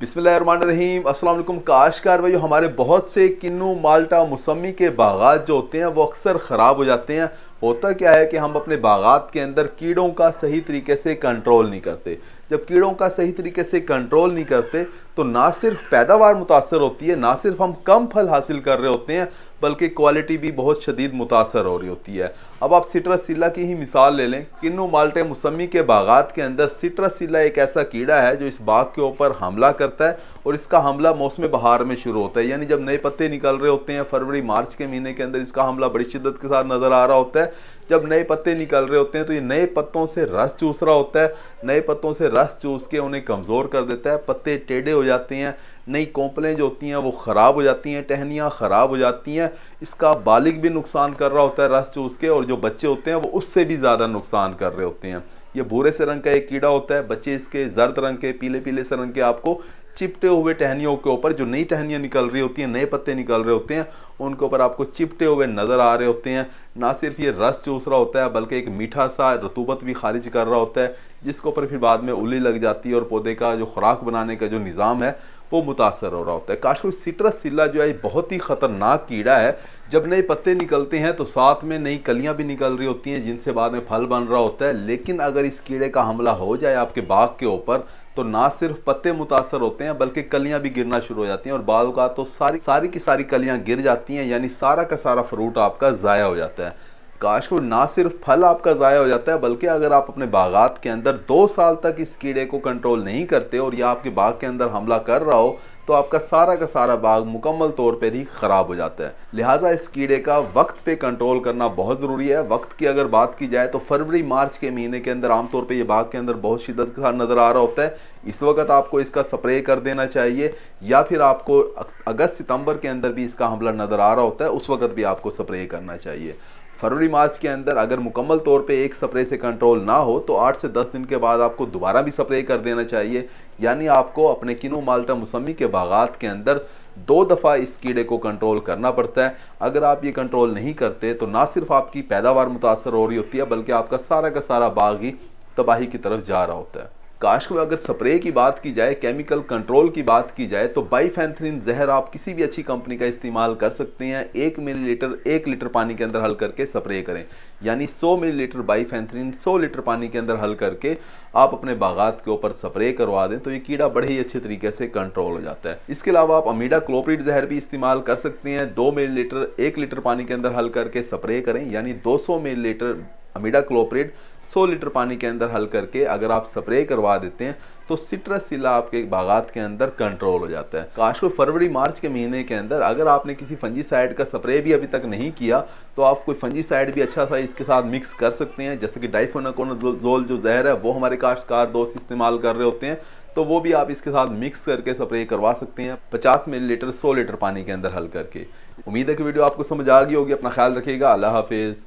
बिसमीम असलम काशकार भाई हमारे बहुत से किन्नू माल्टा मौसमी के बागात जो होते हैं वो अक्सर ख़राब हो जाते हैं होता क्या है कि हम अपने बागात के अंदर कीड़ों का सही तरीके से कंट्रोल नहीं करते जब कीड़ों का सही तरीके से कंट्रोल नहीं करते तो ना सिर्फ पैदावार मुतासर होती है ना सिर्फ हम कम फल हासिल कर रहे होते हैं बल्कि क्वालिटी भी बहुत शदीद मुतासर हो रही होती है अब आप सिट्रसिला की ही मिसाल ले लें किन्नू माल्टे मौसमी के बागात के अंदर सिट्रसिला एक ऐसा कीड़ा है जो इस बाग के ऊपर हमला करता है और इसका हमला मौसम बहार में शुरू होता है यानी जब नए पत्ते निकल रहे होते हैं फरवरी मार्च के महीने के अंदर इसका हमला बड़ी शिद्दत के साथ नज़र आ रहा होता है जब नए पत्ते निकल रहे होते हैं तो ये नए पत्तों से रस चूस रहा होता है नए पत्तों से रस चूस के उन्हें कमज़ोर कर देता है पत्ते टेढ़े हो जाते हैं नई कोंपलें जो होती हैं वो ख़राब हो जाती हैं टहनियाँ ख़राब हो जाती हैं इसका बालिक भी नुकसान कर रहा होता है रस चूस के और जो बच्चे होते हैं वो उससे भी ज़्यादा नुकसान कर रहे होते हैं ये भूरे से रंग का एक कीड़ा होता है बच्चे इसके जर्द रंग के पीले पीले से रंग के आपको चिपटे हुए टहनियों के ऊपर जो नई टहनियाँ निकल रही होती हैं नए पत्ते निकल रहे होते हैं उनके ऊपर आपको चिपटे हुए नज़र आ रहे होते हैं ना सिर्फ ये रस चूस रहा होता है बल्कि एक मीठा सा रतूबत भी खारिज कर रहा होता है जिसके ऊपर फिर बाद में उली लग जाती है और पौधे का जो खुराक बनाने का जो निज़ाम है वो मुतासर हो रहा होता है काश सिट्रस सिल्ला जो है बहुत ही ख़तरनाक कीड़ा है जब नए पत्ते निकलते हैं तो साथ में नई कलियां भी निकल रही होती हैं जिनसे बाद में फल बन रहा होता है लेकिन अगर इस कीड़े का हमला हो जाए आपके बाग के ऊपर तो ना सिर्फ पत्ते मुतासर होते हैं बल्कि कलियां भी गिरना शुरू हो जाती हैं और बाद तो सारी सारी की सारी कलियाँ गिर जाती हैं यानी सारा का सारा फ्रूट आपका ज़ाया हो जाता है काश को ना सिर्फ फल आपका ज़ाया हो जाता है बल्कि अगर आप अपने बागात के अंदर दो साल तक इस कीड़े को कंट्रोल नहीं करते और यह आपके बाग के अंदर हमला कर रहा हो तो आपका सारा का सारा बाग मुकम्मल तौर पर ही ख़राब हो जाता है लिहाजा इस कीड़े का वक्त पे कंट्रोल करना बहुत ज़रूरी है वक्त की अगर बात की जाए तो फरवरी मार्च के महीने के अंदर आमतौर पर यह बाग के अंदर बहुत शिदत के साथ नज़र आ रहा होता है इस वक्त आपको इसका स्प्रे कर देना चाहिए या फिर आपको अगस्त सितंबर के अंदर भी इसका हमला नज़र आ रहा होता है उस वक्त भी आपको स्प्रे करना चाहिए फरवरी मार्च के अंदर अगर मुकम्मल तौर पे एक स्प्रे से कंट्रोल ना हो तो 8 से 10 दिन के बाद आपको दोबारा भी स्प्रे कर देना चाहिए यानी आपको अपने किनो माल्टा मौसमी के बागात के अंदर दो दफ़ा इस कीड़े को कंट्रोल करना पड़ता है अगर आप ये कंट्रोल नहीं करते तो ना सिर्फ आपकी पैदावार मुतासर हो रही होती है बल्कि आपका सारा का सारा बाग ही तबाही की तरफ जा रहा होता है काश में अगर स्प्रे की बात की जाए केमिकल कंट्रोल की बात की जाए तो बाईफेंथ्रिन जहर आप किसी भी अच्छी कंपनी का इस्तेमाल कर सकते हैं एक मिलीलीटर एक लीटर पानी के अंदर हल करके स्प्रे करें यानी 100 मिलीलीटर बाईफेंथ्रिन 100 लीटर पानी के अंदर हल करके आप अपने बागात के ऊपर स्प्रे करवा दें तो ये कीड़ा बड़े ही अच्छे तरीके से कंट्रोल हो जाता है इसके अलावा आप अमीडा क्लोप्रिड जहर भी इस्तेमाल कर सकते हैं दो मिली एक लीटर पानी के अंदर हल करके स्प्रे करें यानी दो सौ अमीडा क्लोपरेट 100 लीटर पानी के अंदर हल करके अगर आप स्प्रे करवा देते हैं तो सिट्रसिला आपके बागात के अंदर कंट्रोल हो जाता है काश को फरवरी मार्च के महीने के अंदर अगर आपने किसी फंजीसाइड का स्प्रे भी अभी तक नहीं किया तो आप कोई फंजीसाइड भी अच्छा सा इसके साथ मिक्स कर सकते हैं जैसे कि डाइफोनाकोनाजोल जो जहर है वो हमारे काश्तकार दोस्त इस्तेमाल कर रहे होते हैं तो वो भी आप इसके साथ मिक्स करके स्प्रे करवा सकते हैं 50 मिलीलीटर 100 लीटर पानी के अंदर हल करके उम्मीद है कि वीडियो आपको समझ आ गई होगी अपना ख्याल रखिएगा अल्लाह हाफिज़